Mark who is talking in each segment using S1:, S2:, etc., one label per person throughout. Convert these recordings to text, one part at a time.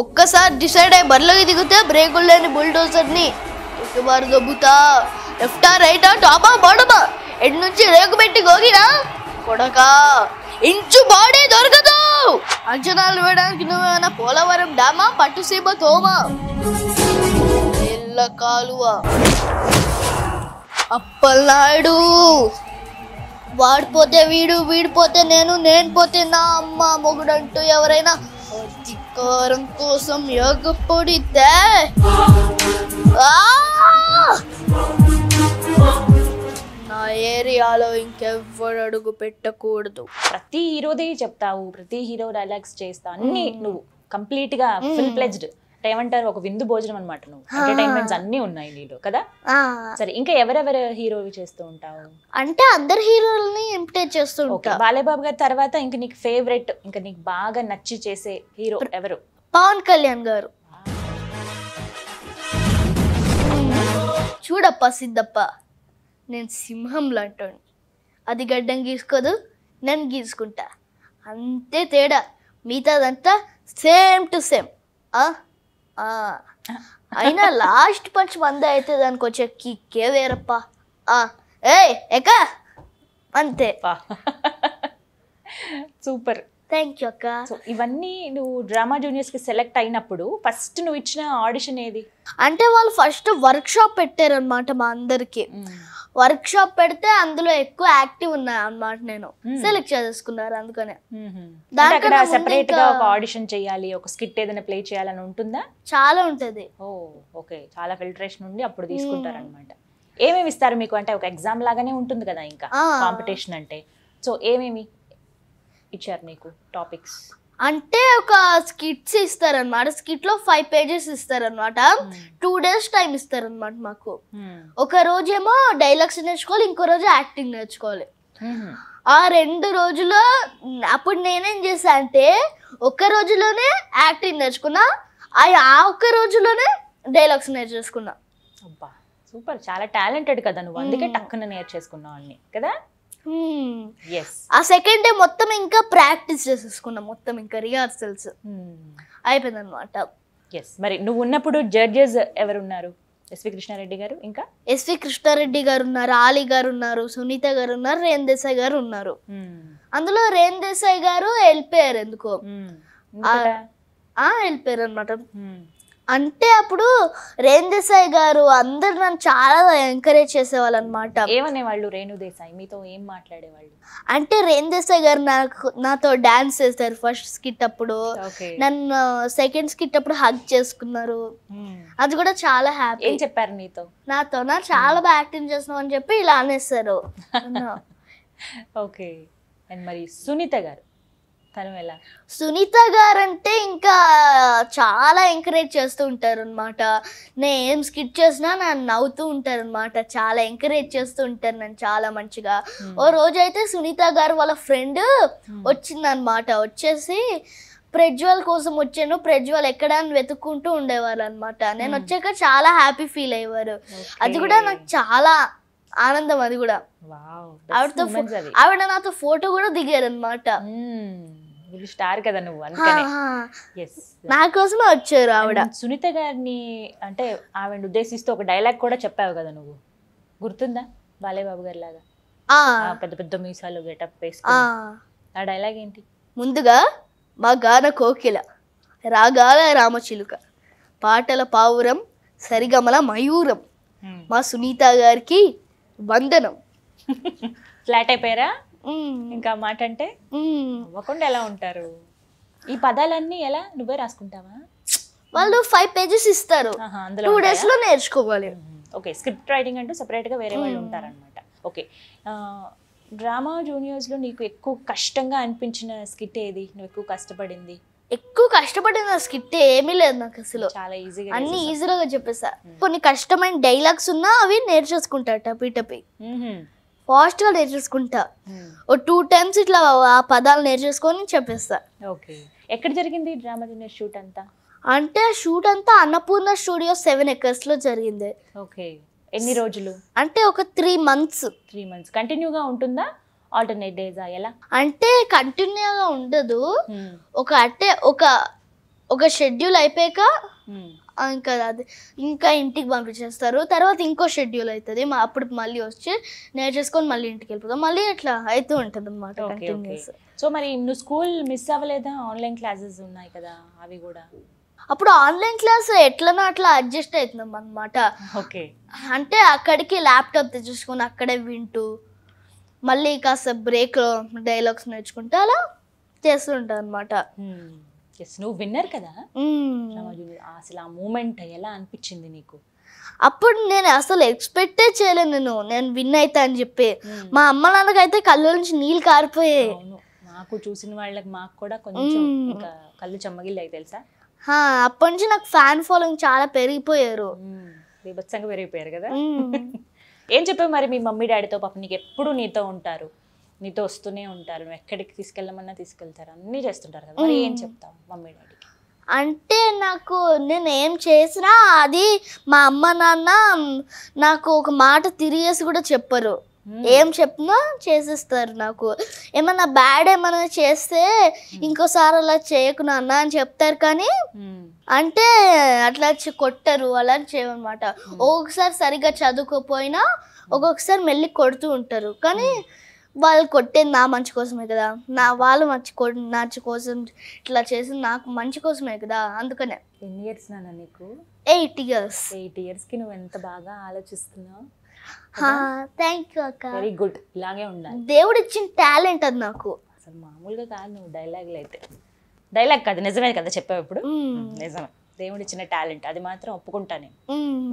S1: ఒక్కసారి డిసైడ్ అయ్యి బరిలోకి దిగితే బ్రేకులు లేని బుల్డోజర్ని ఒకసారి దొబ్బుతా లెఫ్టా రైటా టాపా బాడమా ఎడ్ నుంచి రేకు పెట్టి గోగినా కొడక ఇంచు బాడీ దొరకదు అంచనాలు వేయడానికి నువ్వేమైనా పోలవరం డామా పట్టుసీమ తోమా ఎల్ల కాలువ అప్పలనాయుడు వాడిపోతే వీడు వీడిపోతే నేను నేను పోతే నా అమ్మ మొగుడంటూ ఎవరైనా కారం కోసం యోగ పొడితే నా ఏరియాలో ఇంకెవ్వరు అడుగు పెట్టకూడదు
S2: ప్రతి హీరోదే చెప్తావు ప్రతి హీరో డైలాగ్స్ చేస్తా అన్ని నువ్వు కంప్లీట్ గా ఫుల్ ప్లెజ్డ్ ఏమంటారు ఒక విందు భోజనం అనమాట నువ్వు ఎంటర్టైన్మెంట్స్ అన్ని ఉన్నాయి నీలో కదా సరే ఇంకా ఎవరెవరు హీరో చేస్తూ ఉంటావు
S1: అంటే అందరు హీరోలని ఎంటర్టైన్ చేస్తూ ఉంటా
S2: బాలేబాబు గారి తర్వాత ఇంకా నీకు ఫేవరెట్ ఇంకా నీకు బాగా నచ్చి చేసే హీరో ఎవరు పవన్
S1: కళ్యాణ్ గారు చూడప్ప సిద్ధప్ప నేను సింహం లాంటి అది గడ్డం గీసుకోదు నన్ను గీసుకుంటా అంతే తేడా మిగతాదంతా సేమ్ టు సేమ్ అయినా లాస్ట్ పంచ్ మంద అయితే దానికి వచ్చే కిక్కే వేరప్ప ఏ ఎక్క అంతే సూపర్ థ్యాంక్ యూ అక్క సో ఇవన్నీ నువ్వు డ్రామా జూనియర్స్ కి సెలెక్ట్ అయినప్పుడు ఫస్ట్ నువ్వు ఇచ్చిన ఆడిషన్ ఏది అంటే వాళ్ళు ఫస్ట్ వర్క్ షాప్ పెట్టారనమాట మా అందరికి వర్క్ షాప్ పెడితే అందులో ఎక్కువ యాక్టివ్ ఉన్నాయి అనమాట నేను సెలెక్ట్ చేసుకున్నారు అందుకనే దానికన్నా సెపరేట్ గా ఒక
S2: ఆడిషన్ చేయాలి ఒక స్కిట్ ఏదైనా ప్లే చేయాలని ఉంటుందా చాలా ఉంటది ఓ ఓకే చాలా ఫిల్టరేషన్ ఉండి అప్పుడు అనమాట ఏమేమి ఇస్తారు మీకు అంటే ఒక ఎగ్జామ్ లాగానే ఉంటుంది కదా ఇంకా కాంపిటీషన్ అంటే సో ఏమేమి ఇచ్చారు నీకు టాపిక్స్
S1: అంటే ఒక స్కిట్స్ ఇస్తారనమాట స్కిట్ లో ఫైవ్ పేజెస్ ఇస్తారనమాట టూ hmm. డేస్ టైం ఇస్తారనమాట మాకు hmm. ఒక రోజేమో డైలాగ్స్ నేర్చుకోవాలి ఇంకో రోజు యాక్టింగ్ నేర్చుకోవాలి hmm. ఆ రెండు రోజుల్లో అప్పుడు నేనేం చేశా అంటే ఒక రోజులోనే యాక్టింగ్ నేర్చుకున్నా ఆ ఒక్క రోజులోనే డైలాగ్స్ నేర్చేసుకున్నా
S2: అబ్బా సూపర్ చాలా
S1: టాలెంటెడ్ కదా నువ్వు అందుకే
S2: టక్కున నేర్చేసుకున్నావు అన్ని కదా
S1: Hmm. ఆ సెకండ్ డే మొత్తం ఇంకా ప్రాక్టీస్ చేసేసుకున్నాం మొత్తం ఇంకా రిహార్సల్స్ hmm. అయిపోయింది అనమాట ఎస్ మరి నువ్వు ఉన్నప్పుడు జడ్జెస్ ఎవరు ఉన్నారు ఎస్వి కృష్ణారెడ్డి గారు ఇంకా ఎస్వి కృష్ణారెడ్డి గారు ఉన్నారు ఆలీ గారు ఉన్నారు సునీత గారు ఉన్నారు రేణుదేశాయ్ గారు ఉన్నారు hmm. అందులో దేశాయ్ గారు వెళ్ళిపోయారు ఎందుకో వెళ్ళిపోయారు అనమాట అంటే అప్పుడు దేశాయి గారు అందరు నన్ను చాలా ఎంకరేజ్ చేసేవాళ్ళు అనమాట
S2: ఏమనేవాళ్ళు దేశాయి మీతో
S1: ఏం మాట్లాడేవాళ్ళు అంటే దేశాయి గారు నాకు నాతో డాన్స్ చేస్తారు ఫస్ట్ స్కిట్ అప్పుడు నన్ను సెకండ్ స్కిట్ అప్పుడు హగ్ చేసుకున్నారు అది కూడా చాలా హ్యాపీ ఏం చెప్పారు నీతో నాతో నా చాలా బాగా యాక్టింగ్ చేస్తున్నావు అని చెప్పి ఇలా అనేస్తారు
S2: ఓకే అండ్ మరి
S1: సునీత గారు తను ఎలా సునీత ఇంకా చాలా ఎంకరేజ్ చేస్తూ ఉంటారు అనమాట నేను ఏం స్కిట్ చేసినా నన్ను నవ్వుతూ ఉంటారు అనమాట చాలా ఎంకరేజ్ చేస్తూ ఉంటారు నన్ను చాలా మంచిగా ఓ రోజైతే సునీత గారు వాళ్ళ ఫ్రెండ్ వచ్చిందనమాట వచ్చేసి ప్రజ్వల్ కోసం వచ్చాను ప్రజ్వల్ ఎక్కడ వెతుక్కుంటూ ఉండేవారు అనమాట నేను వచ్చాక చాలా హ్యాపీ ఫీల్ అయ్యేవారు అది కూడా నాకు చాలా ఆనందం అది కూడా ఆవిడతో ఆవిడ నాతో ఫోటో కూడా దిగారు అనమాట ఫుల్ స్టార్ కదా నువ్వు నా వచ్చారు ఆవిడ
S2: సునీత గారిని అంటే ఆవిడ ఉద్దేశిస్తూ ఒక డైలాగ్ కూడా చెప్పావు కదా నువ్వు గుర్తుందా బాబు గారి లాగా పెద్ద పెద్ద మీసాలు గెటప్ వేసుకుని ఆ డైలాగ్ ఏంటి
S1: ముందుగా మా గాన కోకిల రాగాల రామచిలుక పాటల పావురం సరిగమల మయూరం మా సునీత గారికి వందనం
S2: ఫ్లాట్ అయిపోయారా ఇంకా మాట అంటే అవ్వకుండా ఎలా ఉంటారు ఈ పదాలన్నీ ఎలా నువ్వే రాసుకుంటావా
S1: వాళ్ళు ఫైవ్ పేజెస్ ఇస్తారు టూ డేస్ లో నేర్చుకోవాలి
S2: ఓకే స్క్రిప్ట్ రైటింగ్ అంటూ సెపరేట్ గా వేరే వాళ్ళు ఉంటారనమాట ఓకే డ్రామా జూనియర్స్ లో నీకు ఎక్కువ కష్టంగా అనిపించిన స్కిట్ ఏది నువ్వు ఎక్కువ కష్టపడింది ఎక్కువ కష్టపడిన స్కిట్ ఏమీ
S1: లేదు నాకు అసలు చాలా
S2: ఈజీగా అన్ని ఈజీగా
S1: చెప్పేసా కొన్ని కష్టమైన డైలాగ్స్ ఉన్నా అవి నేర్చేసుకుంటా టపీ టపీ ఫాస్ట్గా నేర్చేసుకుంటా hmm. ఓ టూ టైమ్స్ ఇట్లా ఆ పదాలు నేర్చేసుకొని చెప్పేస్తా
S2: ఓకే ఎక్కడ
S1: జరిగింది డ్రామా జూనియర్ షూట్ అంతా అంటే షూట్ అంతా అన్నపూర్ణ స్టూడియో సెవెన్ ఎకర్స్ లో జరిగింది ఓకే ఎన్ని రోజులు అంటే ఒక త్రీ మంత్స్ త్రీ మంత్స్ కంటిన్యూగా ఉంటుందా ఆల్టర్నేట్ డేస్ ఎలా అంటే కంటిన్యూగా ఉండదు hmm. ఒక అంటే ఒక ఒక షెడ్యూల్ అయిపోయాక ఇంకా అది ఇంకా ఇంటికి పంపించేస్తారు తర్వాత ఇంకో షెడ్యూల్ అవుతుంది మా అప్పుడు మళ్ళీ వచ్చి చేసుకొని మళ్ళీ ఇంటికి వెళ్ళిపోతాం మళ్ళీ ఇట్లా అవుతూ ఉంటుంది అనమాట సో మరి నువ్వు స్కూల్ మిస్ అవ్వలేదా ఆన్లైన్ క్లాసెస్ ఉన్నాయి కదా అవి కూడా అప్పుడు ఆన్లైన్ క్లాస్ ఎట్లనో అట్లా అడ్జస్ట్ అవుతున్నాం అనమాట అంటే అక్కడికి ల్యాప్టాప్ తెచ్చేసుకొని అక్కడే వింటూ మళ్ళీ కాస్త బ్రేక్ డైలాగ్స్ నేర్చుకుంటే అలా చేస్తుంటా అనమాట ఎస్ నువ్వు విన్నర్ కదా అసలు ఆ మూమెంట్ ఎలా అనిపించింది నీకు అప్పుడు నేను అసలు ఎక్స్పెక్టే చేయలేను నేను నేను విన్ అవుతా అని చెప్పి మా అమ్మ నాన్నకైతే కళ్ళు నుంచి నీళ్ళు కారిపోయాయి
S2: నాకు చూసిన వాళ్ళకి మాకు కూడా కొంచెం ఇంకా కళ్ళు చెమ్మగిల్లాయి తెలుసా
S1: అప్పటి నుంచి నాకు ఫ్యాన్ ఫాలోయింగ్ చాలా పెరిగిపోయారు
S2: విభత్సంగా పెరిగిపోయారు కదా ఏం చెప్పావు మరి మీ మమ్మీ డాడీతో పాప నీకు ఎప్పుడు నీతో ఉంటారు నీతో వస్తూనే ఉంటారు ఎక్కడికి తీసుకెళ్ళమన్నా తీసుకెళ్తారు అన్నీ చేస్తుంటారు కదా మరి ఏం
S1: చెప్తాం మమ్మీ డాడీకి అంటే నాకు నేను ఏం చేసినా అది మా అమ్మ నాన్న నాకు ఒక మాట తిరిగేసి కూడా చెప్పరు ఏం చెప్పినా చేసేస్తారు నాకు ఏమన్నా బ్యాడ్ ఏమన్నా చేస్తే ఇంకోసారి అలా చేయకు నాన్న అని చెప్తారు కానీ అంటే అట్లా కొట్టరు అలా చేయమన్నమాట ఒక్కొక్కసారి సరిగ్గా చదువుకోపోయినా ఒక్కొక్కసారి మెల్లి కొడుతూ ఉంటారు కానీ వాళ్ళు కొట్టేది నా మంచి కోసమే కదా నా వాళ్ళు మంచి కో మంచి కోసం ఇట్లా చేసి నాకు మంచి కోసమే కదా అందుకనే ఎన్ని ఇయర్స్ నాన్న నీకు ఎయిట్ ఇయర్స్ ఎయిట్ ఇయర్స్కి నువ్వు ఎంత బాగా ఆలోచిస్తున్నావు థ్యాంక్ యూ అక్క వెరీ గుడ్ ఇలాగే ఉండాలి దేవుడు ఇచ్చిన టాలెంట్ అది నాకు అసలు
S2: మామూలుగా కాదు నువ్వు డైలాగులు అయితే డైలాగ్ కాదు నిజమే కదా చెప్పావు ఇప్పుడు నిజమే దేవుడు ఇచ్చిన టాలెంట్ అది మాత్రం ఒప్పుకుంటా నేను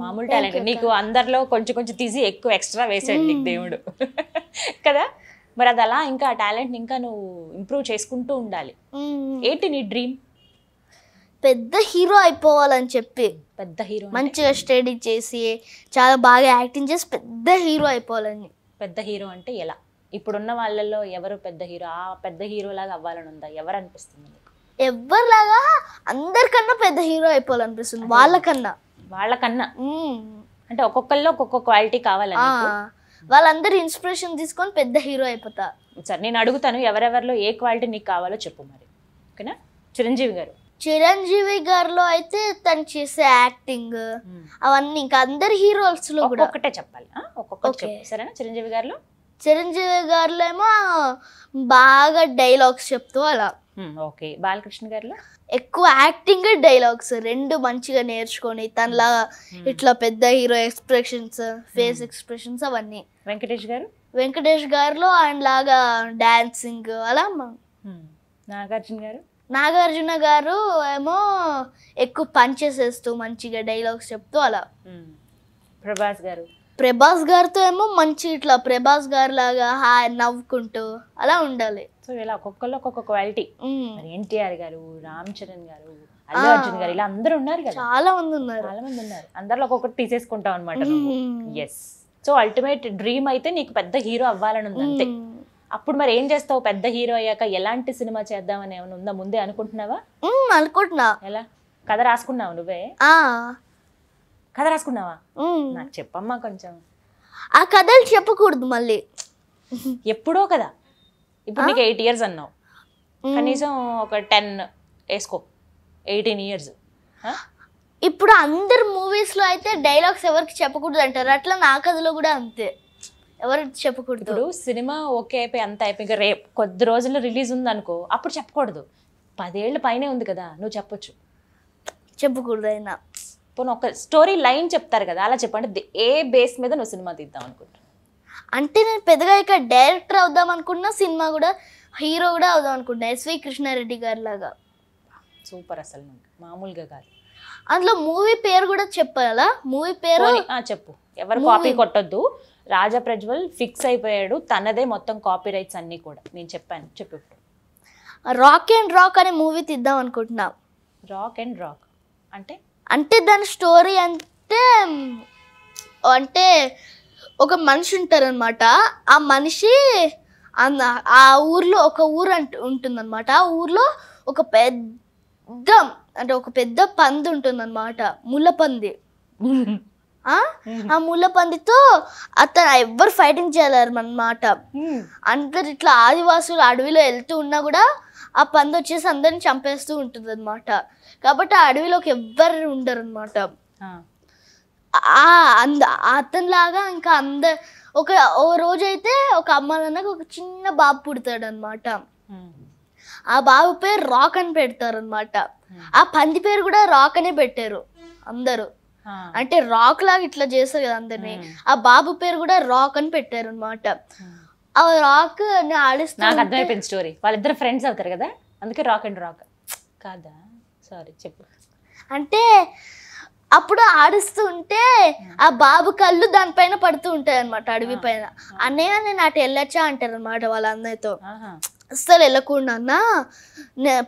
S1: మామూలు టాలెంట్ నీకు
S2: అందరిలో కొంచెం కొంచెం తీసి ఎక్కువ ఎక్స్ట్రా వేసాడు నీకు దేవుడు కదా మరి అది అలా ఇంకా ఆ టాలెంట్ ఇంకా నువ్వు
S1: ఇంప్రూవ్ చేసుకుంటూ ఉండాలి ఏంటి నీ డ్రీమ్ పెద్ద హీరో అయిపోవాలని చెప్పి పెద్ద హీరో మంచిగా స్టడీ చేసి చాలా బాగా యాక్టింగ్ చేసి పెద్ద హీరో అయిపోవాలని పెద్ద హీరో అంటే ఎలా ఇప్పుడున్న
S2: వాళ్ళల్లో ఎవరు పెద్ద హీరో ఆ పెద్ద హీరో లాగా అవ్వాలని ఉందా ఎవరు అనిపిస్తుంది
S1: ఎవరిలాగా అందరికన్నా పెద్ద హీరో అయిపోవాలనిపిస్తుంది వాళ్ళకన్నా వాళ్ళకన్నా అంటే ఒక్కొక్కళ్ళు ఒక్కొక్క క్వాలిటీ కావాలని వాళ్ళందరూ ఇన్స్పిరేషన్ తీసుకొని పెద్ద హీరో అయిపోతా సార్ నేను అడుగుతాను ఎవరెవరిలో ఏ క్వాలిటీ నీకు కావాలో చెప్పు మరి ఓకేనా చిరంజీవి గారు చిరంజీవి గారిలో అయితే తను చేసే యాక్టింగ్ అవన్నీ ఇంకా అందరి హీరోస్ లో కూడా ఒక్కటే చెప్పాలి సరేనా చిరంజీవి గారిలో చిరంజీవి గారిలో ఏమో బాగా డైలాగ్స్ చెప్తూ అలా ఓకే hmm. బాలకృష్ణ గారిలో ఎక్కువ యాక్టింగ్ డైలాగ్స్ రెండు మంచిగా నేర్చుకొని తనలా hmm. ఇట్లా పెద్ద hero expressions face hmm. Expressions అవన్నీ వెంకటేష్ గారు వెంకటేష్ గారిలో ఆయన లాగా డాన్సింగ్ అలా నాగార్జున గారు నాగార్జున గారు ఏమో ఎక్కువ వేస్తూ మంచిగా డైలాగ్స్ చెప్తూ అలా ప్రభాస్ గారు ప్రభాస్ గారితో ఏమో మంచి ఇట్లా ప్రభాస్ గారు లాగా హాయ్ నవ్వుకుంటూ అలా ఉండాలి సో ఇలా ఒక్కొక్కళ్ళు ఒక్కొక్క క్వాలిటీ మరి ఎన్టీఆర్ గారు రామ్ చరణ్ గారు అల్లు అర్జున్ గారు ఇలా
S2: అందరు ఉన్నారు కదా చాలా మంది ఉన్నారు చాలా మంది ఉన్నారు అందరిలో ఒక్కొక్కటి తీసేసుకుంటాం అనమాట ఎస్ సో అల్టిమేట్ డ్రీమ్ అయితే నీకు పెద్ద హీరో అవ్వాలని ఉంది అంతే అప్పుడు మరి ఏం చేస్తావు పెద్ద హీరో అయ్యాక ఎలాంటి సినిమా చేద్దామని ఏమైనా ఉందా ముందే అనుకుంటున్నావా అనుకుంటున్నా ఎలా కథ రాసుకున్నావు నువ్వే కథ రాసుకున్నావా నాకు చెప్పమ్మా కొంచెం
S1: ఆ కథలు చెప్పకూడదు మళ్ళీ ఎప్పుడో కదా ఇప్పుడు నీకు ఎయిట్ ఇయర్స్ అన్నావు కనీసం
S2: ఒక టెన్ వేసుకో ఎయిటీన్ ఇయర్స్
S1: ఇప్పుడు అందరు మూవీస్లో అయితే డైలాగ్స్ ఎవరికి చెప్పకూడదు అంటారు అట్లా నా కథలో కూడా అంతే ఎవరు చెప్పకూడదు ఇప్పుడు సినిమా ఓకే అయిపోయి అంత అయిపోయి రేపు కొద్ది రోజుల్లో
S2: రిలీజ్ ఉంది అనుకో అప్పుడు చెప్పకూడదు పదేళ్ళు పైనే ఉంది కదా నువ్వు చెప్పొచ్చు
S1: చెప్పకూడదు అయినా పోనీ ఒక స్టోరీ లైన్ చెప్తారు కదా అలా చెప్పండి ఏ బేస్ మీద నువ్వు సినిమా తీద్దాం అనుకుంటున్నావు అంటే నేను పెద్దగా ఇక డైరెక్టర్ అవుదాం అనుకున్న సినిమా కూడా హీరో కూడా అవుదాం అనుకుంటున్నా ఎస్వి కృష్ణారెడ్డి గారి లాగా
S2: సూపర్ అసలు మామూలుగా కాదు
S1: అందులో మూవీ పేరు కూడా చెప్పాలా మూవీ పేరు
S2: చెప్పు ఎవరు కాపీ కొట్టొద్దు రాజా ప్రజ్వల్ ఫిక్స్ అయిపోయాడు తనదే మొత్తం కాపీ రైట్స్ అన్ని కూడా నేను చెప్పాను చెప్పు
S1: రాక్ అండ్ రాక్ అనే మూవీ తీద్దాం అనుకుంటున్నా రాక్ అండ్ రాక్ అంటే అంటే దాని స్టోరీ అంటే అంటే ఒక మనిషి ఉంటారనమాట ఆ మనిషి ఆ ఊర్లో ఒక ఊరు అంట ఉంటుందన్నమాట ఆ ఊర్లో ఒక పెద్ద అంటే ఒక పెద్ద పంది ఉంటుందన్నమాట ముళ్ళ పంది ఆ ముళ్ళ పందితో అతను ఎవ్వరు ఫైటింగ్ చేయాలన్నమాట అందరు ఇట్లా ఆదివాసులు అడవిలో వెళ్తూ ఉన్నా కూడా ఆ పంది వచ్చేసి అందరిని చంపేస్తూ ఉంటుంది అనమాట కాబట్టి ఆ అడవిలోకి ఎవ్వరు ఉండరు అనమాట అంద అతనిలాగా ఇంకా అంద ఒక ఓ రోజైతే ఒక అమ్మ నాన్నకు ఒక చిన్న బాబు పుడతాడు అనమాట ఆ బాబు పేరు రాక్ అని పెడతారు అనమాట ఆ పంది పేరు కూడా రాక్ అనే పెట్టారు అందరూ అంటే రాక్ లాగా ఇట్లా చేస్తారు కదా అందరినీ ఆ బాబు పేరు కూడా రాక్ అని పెట్టారు అనమాట ఆ రాక్ ఆడిస్తే నాకు స్టోరీ వాళ్ళిద్దరు ఫ్రెండ్స్ అవుతారు కదా అందుకే రాక్ అండ్ రాక్
S2: కాదా సారీ చెప్పు
S1: అంటే అప్పుడు ఆడుస్తూ ఉంటే ఆ బాబు కళ్ళు దానిపైన పడుతూ ఉంటాయి అనమాట అడవి పైన అన్నయ్య నేను అటు వెళ్ళొచ్చా అంటారు అనమాట వాళ్ళ అన్నయ్యతో అస్సలు వెళ్ళకూడదు అన్న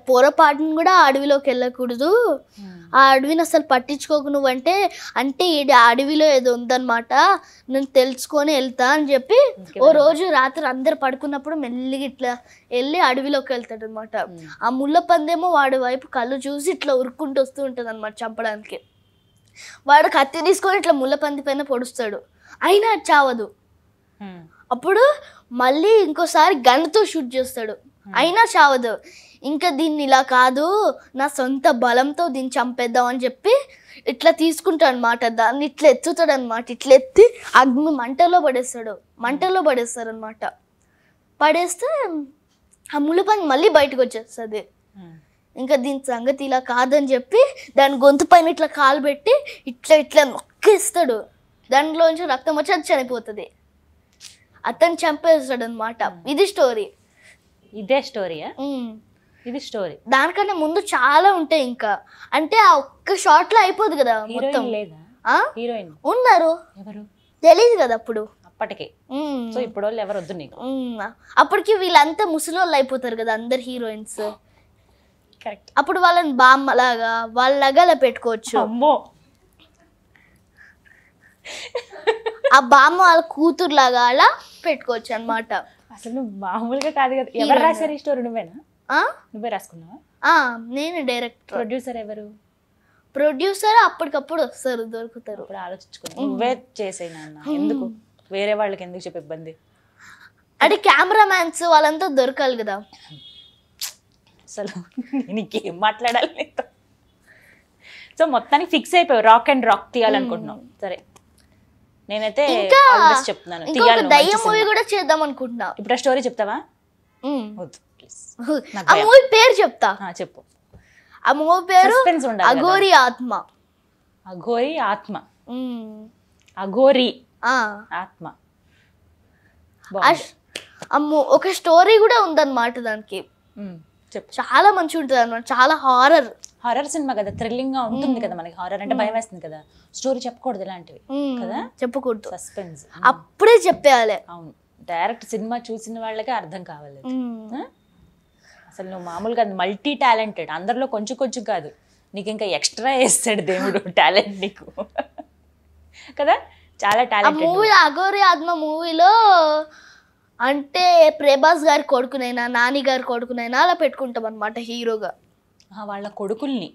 S1: పొరపాటును కూడా అడవిలోకి వెళ్ళకూడదు ఆ అడవిని అసలు పట్టించుకోకు నువ్వంటే అంటే ఈ అడవిలో ఏదో ఉందనమాట నేను తెలుసుకొని వెళ్తా అని చెప్పి ఓ రోజు రాత్రి అందరు పడుకున్నప్పుడు మెల్లిగా ఇట్లా వెళ్ళి అడవిలోకి వెళ్తాడు అనమాట ఆ ముళ్ళ పందేమో వాడి వైపు కళ్ళు చూసి ఇట్లా ఉరుక్కుంటూ వస్తూ ఉంటుంది అనమాట చంపడానికి వాడు కత్తి తీసుకొని ఇట్లా ముళ్ళ పంది పైన పొడుస్తాడు అయినా చావదు అప్పుడు మళ్ళీ ఇంకోసారి గన్తో షూట్ చేస్తాడు అయినా చావదు ఇంకా దీన్ని ఇలా కాదు నా సొంత బలంతో దీన్ని చంపేద్దాం అని చెప్పి ఇట్లా తీసుకుంటాడు అనమాట దాన్ని ఇట్లా ఎత్తుతాడు అనమాట ఇట్లా ఎత్తి అగ్ని మంటలో పడేస్తాడు మంటలో పడేస్తాడు అనమాట పడేస్తే ఆ పంది మళ్ళీ బయటకు వచ్చేస్తుంది ఇంకా దీని సంగతి ఇలా కాదని చెప్పి దాని గొంతు పైన ఇట్లా కాలు పెట్టి ఇట్లా ఇట్లా నొక్కేస్తాడు దాంట్లోంచి రక్తం వచ్చి అది చనిపోతుంది అతను చంపేస్తాడు అనమాట ఇది స్టోరీ ఇదే స్టోరీయా ఇది స్టోరీ దానికన్నా ముందు చాలా ఉంటాయి ఇంకా అంటే ఆ ఒక్క షార్ట్ లో అయిపోదు కదా మొత్తం హీరోయిన్ ఉన్నారు ఎవరు తెలియదు కదా అప్పుడు అప్పటికే సో ఇప్పుడు వాళ్ళు ఎవరు వద్దు నీకు అప్పటికి వీళ్ళంతా ముసలి వాళ్ళు అయిపోతారు కదా అందరు హీరోయిన్స్ అప్పుడు వాళ్ళని బామ్మలాగా వాళ్ళలాగా అలా పెట్టుకోవచ్చు ఆ బామ్మ వాళ్ళ కూతురు లాగా అలా పెట్టుకోవచ్చు అనమాట అసలు మామూలుగా కాదు కదా ఎవరు రాశారు ఈ స్టోరీ నువ్వేనా నువ్వే రాసుకున్నావా నేను డైరెక్టర్ ప్రొడ్యూసర్ ఎవరు ప్రొడ్యూసర్ అప్పటికప్పుడు వస్తారు దొరుకుతారు ఇప్పుడు ఆలోచించుకున్నాను నువ్వే
S2: చేసేనా ఎందుకు వేరే వాళ్ళకి ఎందుకు చెప్పి ఇబ్బంది
S1: అంటే కెమెరామ్యాన్స్ వాళ్ళంతా దొరకాలి కదా
S2: అసలు ఏం మాట్లాడాలి నీతో సో మొత్తానికి ఫిక్స్ అయిపోయావు రాక్ అండ్ రాక్ తీయాలనుకుంటున్నాం
S1: సరే నేనైతే చెప్తున్నాను మూవీ కూడా చేద్దాం అనుకుంటున్నా ఇప్పుడు ఆ స్టోరీ చెప్తావా ఆ మూవీ పేరు చెప్తా చెప్పు ఆ మూవీ పేరు అఘోరి ఆత్మ అఘోరి ఆత్మ అఘోరి ఆత్మ ఒక స్టోరీ కూడా ఉందన్నమాట దానికి చాలా మంచిగా ఉంటుంది అనమాట చాలా హారర్ హారర్ సినిమా కదా థ్రిల్లింగ్ గా ఉంటుంది
S2: కదా మనకి హారర్ అంటే భయం వేస్తుంది కదా స్టోరీ చెప్పకూడదు ఇలాంటివి కదా చెప్పకూడదు సస్పెన్స్ అప్పుడే చెప్పేయాలి అవును డైరెక్ట్ సినిమా చూసిన వాళ్ళకే అర్థం కావాలి అసలు నువ్వు మామూలుగా మల్టీ టాలెంటెడ్ అందరిలో కొంచెం కొంచెం కాదు నీకు ఇంకా ఎక్స్ట్రా వేస్తాడు దేవుడు టాలెంట్ నీకు
S1: కదా చాలా టాలెంట్ మూవీ అఘోరి ఆత్మ మూవీలో అంటే ప్రభాస్ గారి కొడుకునైనా నాని గారి కొడుకునైనా అలా పెట్టుకుంటాం అనమాట హీరోగా వాళ్ళ కొడుకుల్ని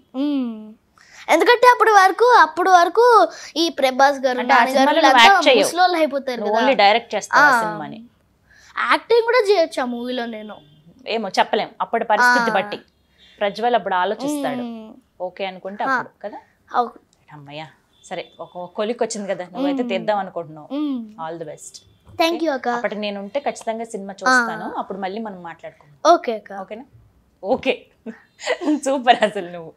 S1: ఎందుకంటే అప్పటి వరకు అప్పుడు వరకు ఈ ప్రభాస్ గారు ముసలోళ్ళు అయిపోతారు ఓన్లీ డైరెక్ట్ యాక్టింగ్ కూడా చేయొచ్చు ఆ మూవీలో నేను ఏమో
S2: చెప్పలేం అప్పటి పరిస్థితి బట్టి ప్రజ్వల్ అప్పుడు ఆలోచిస్తాడు ఓకే అనుకుంటే అప్పుడు కదా అమ్మయ్యా సరే ఒక కొలిక్ వచ్చింది కదా నువ్వైతే తెద్దాం అనుకుంటున్నావు all the best thank you అక్క అప్పుడు నేను ఉంటే ఖచ్చితంగా సినిమా చూస్తాను అప్పుడు మళ్ళీ మనం మాట్లాడుకుందాం ఓకే అక్క ఓకేనా ఓకే సూపర్ అసలు నువ్వు